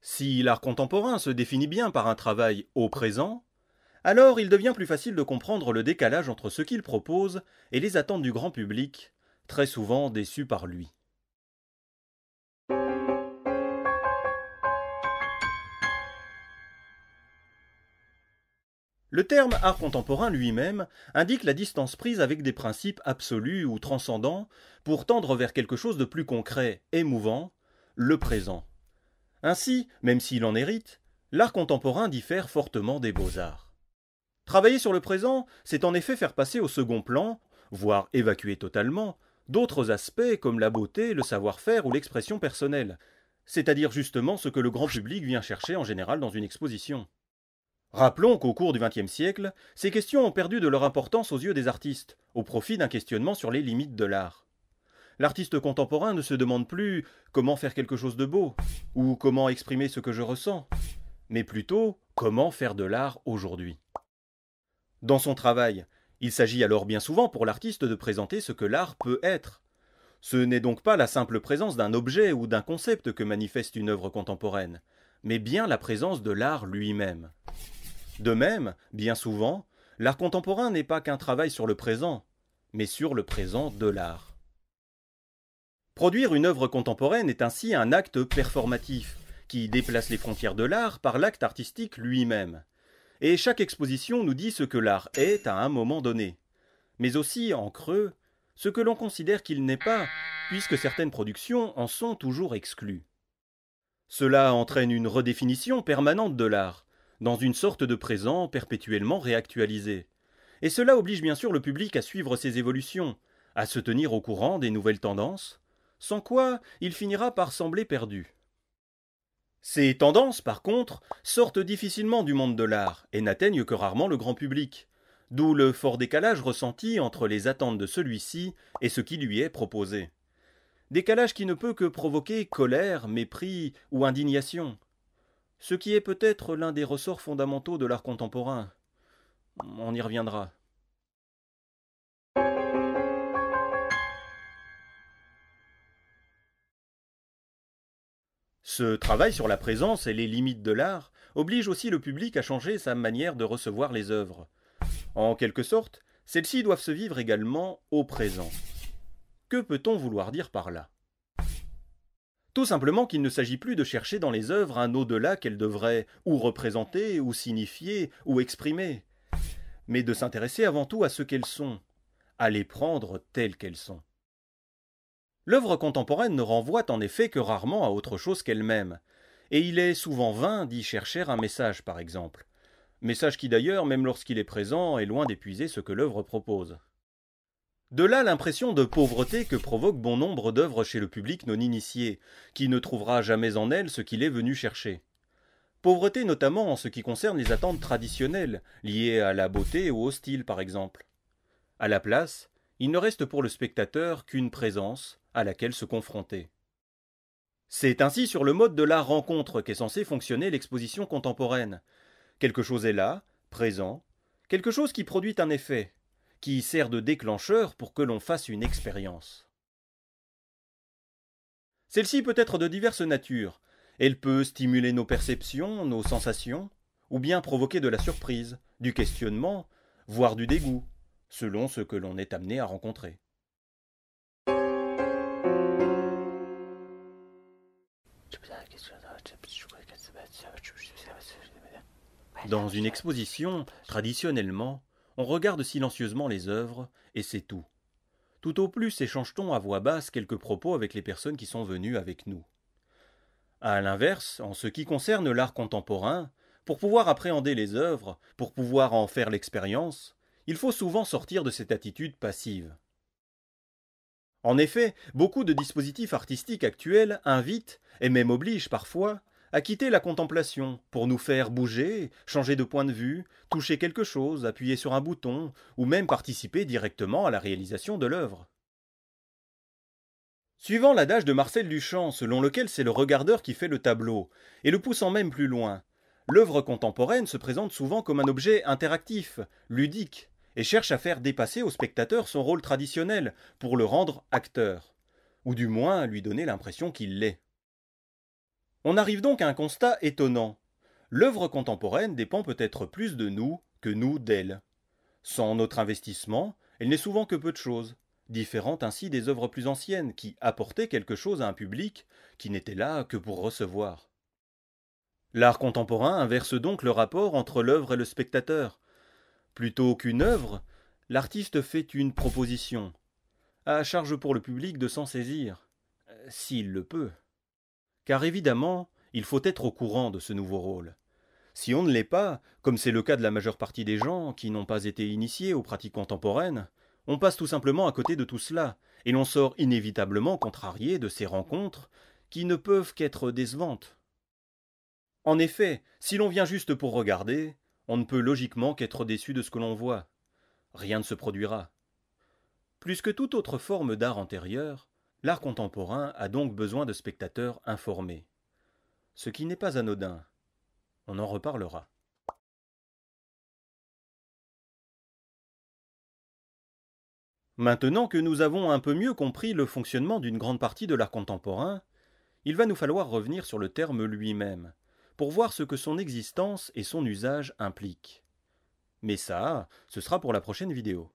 Si l'art contemporain se définit bien par un travail au présent, alors il devient plus facile de comprendre le décalage entre ce qu'il propose et les attentes du grand public, très souvent déçues par lui. Le terme art contemporain lui-même indique la distance prise avec des principes absolus ou transcendants pour tendre vers quelque chose de plus concret, émouvant, le présent. Ainsi, même s'il en hérite, l'art contemporain diffère fortement des beaux-arts. Travailler sur le présent, c'est en effet faire passer au second plan, voire évacuer totalement, d'autres aspects comme la beauté, le savoir-faire ou l'expression personnelle, c'est-à-dire justement ce que le grand public vient chercher en général dans une exposition. Rappelons qu'au cours du XXe siècle, ces questions ont perdu de leur importance aux yeux des artistes, au profit d'un questionnement sur les limites de l'art. L'artiste contemporain ne se demande plus comment faire quelque chose de beau, ou comment exprimer ce que je ressens, mais plutôt comment faire de l'art aujourd'hui. Dans son travail, il s'agit alors bien souvent pour l'artiste de présenter ce que l'art peut être. Ce n'est donc pas la simple présence d'un objet ou d'un concept que manifeste une œuvre contemporaine, mais bien la présence de l'art lui-même. De même, bien souvent, l'art contemporain n'est pas qu'un travail sur le présent, mais sur le présent de l'art. Produire une œuvre contemporaine est ainsi un acte performatif, qui déplace les frontières de l'art par l'acte artistique lui-même. Et chaque exposition nous dit ce que l'art est à un moment donné, mais aussi, en creux, ce que l'on considère qu'il n'est pas, puisque certaines productions en sont toujours exclues. Cela entraîne une redéfinition permanente de l'art, dans une sorte de présent perpétuellement réactualisé. Et cela oblige bien sûr le public à suivre ces évolutions, à se tenir au courant des nouvelles tendances, sans quoi il finira par sembler perdu. Ces tendances, par contre, sortent difficilement du monde de l'art et n'atteignent que rarement le grand public, d'où le fort décalage ressenti entre les attentes de celui-ci et ce qui lui est proposé. Décalage qui ne peut que provoquer colère, mépris ou indignation, ce qui est peut-être l'un des ressorts fondamentaux de l'art contemporain. On y reviendra. Ce travail sur la présence et les limites de l'art oblige aussi le public à changer sa manière de recevoir les œuvres. En quelque sorte, celles-ci doivent se vivre également au présent. Que peut-on vouloir dire par là tout simplement qu'il ne s'agit plus de chercher dans les œuvres un au-delà qu'elles devraient ou représenter, ou signifier, ou exprimer, mais de s'intéresser avant tout à ce qu'elles sont, à les prendre telles qu'elles sont. L'œuvre contemporaine ne renvoie en effet que rarement à autre chose qu'elle-même, et il est souvent vain d'y chercher un message, par exemple. Message qui d'ailleurs, même lorsqu'il est présent, est loin d'épuiser ce que l'œuvre propose. De là l'impression de pauvreté que provoque bon nombre d'œuvres chez le public non initié, qui ne trouvera jamais en elles ce qu'il est venu chercher. Pauvreté notamment en ce qui concerne les attentes traditionnelles, liées à la beauté ou au style par exemple. À la place, il ne reste pour le spectateur qu'une présence à laquelle se confronter. C'est ainsi sur le mode de la rencontre qu'est censée fonctionner l'exposition contemporaine. Quelque chose est là, présent, quelque chose qui produit un effet, qui sert de déclencheur pour que l'on fasse une expérience. Celle-ci peut être de diverses natures. Elle peut stimuler nos perceptions, nos sensations, ou bien provoquer de la surprise, du questionnement, voire du dégoût, selon ce que l'on est amené à rencontrer. Dans une exposition, traditionnellement, on regarde silencieusement les œuvres, et c'est tout. Tout au plus échange-t-on à voix basse quelques propos avec les personnes qui sont venues avec nous. À l'inverse, en ce qui concerne l'art contemporain, pour pouvoir appréhender les œuvres, pour pouvoir en faire l'expérience, il faut souvent sortir de cette attitude passive. En effet, beaucoup de dispositifs artistiques actuels invitent, et même obligent parfois, à quitter la contemplation pour nous faire bouger, changer de point de vue, toucher quelque chose, appuyer sur un bouton, ou même participer directement à la réalisation de l'œuvre. Suivant l'adage de Marcel Duchamp, selon lequel c'est le regardeur qui fait le tableau, et le poussant même plus loin, l'œuvre contemporaine se présente souvent comme un objet interactif, ludique, et cherche à faire dépasser au spectateur son rôle traditionnel pour le rendre acteur, ou du moins lui donner l'impression qu'il l'est. On arrive donc à un constat étonnant. L'œuvre contemporaine dépend peut-être plus de nous que nous d'elle. Sans notre investissement, elle n'est souvent que peu de choses, différente ainsi des œuvres plus anciennes qui apportaient quelque chose à un public qui n'était là que pour recevoir. L'art contemporain inverse donc le rapport entre l'œuvre et le spectateur. Plutôt qu'une œuvre, l'artiste fait une proposition, à charge pour le public de s'en saisir, euh, s'il le peut car évidemment, il faut être au courant de ce nouveau rôle. Si on ne l'est pas, comme c'est le cas de la majeure partie des gens qui n'ont pas été initiés aux pratiques contemporaines, on passe tout simplement à côté de tout cela, et l'on sort inévitablement contrarié de ces rencontres qui ne peuvent qu'être décevantes. En effet, si l'on vient juste pour regarder, on ne peut logiquement qu'être déçu de ce que l'on voit. Rien ne se produira. Plus que toute autre forme d'art antérieur, L'art contemporain a donc besoin de spectateurs informés. Ce qui n'est pas anodin. On en reparlera. Maintenant que nous avons un peu mieux compris le fonctionnement d'une grande partie de l'art contemporain, il va nous falloir revenir sur le terme lui-même, pour voir ce que son existence et son usage impliquent. Mais ça, ce sera pour la prochaine vidéo.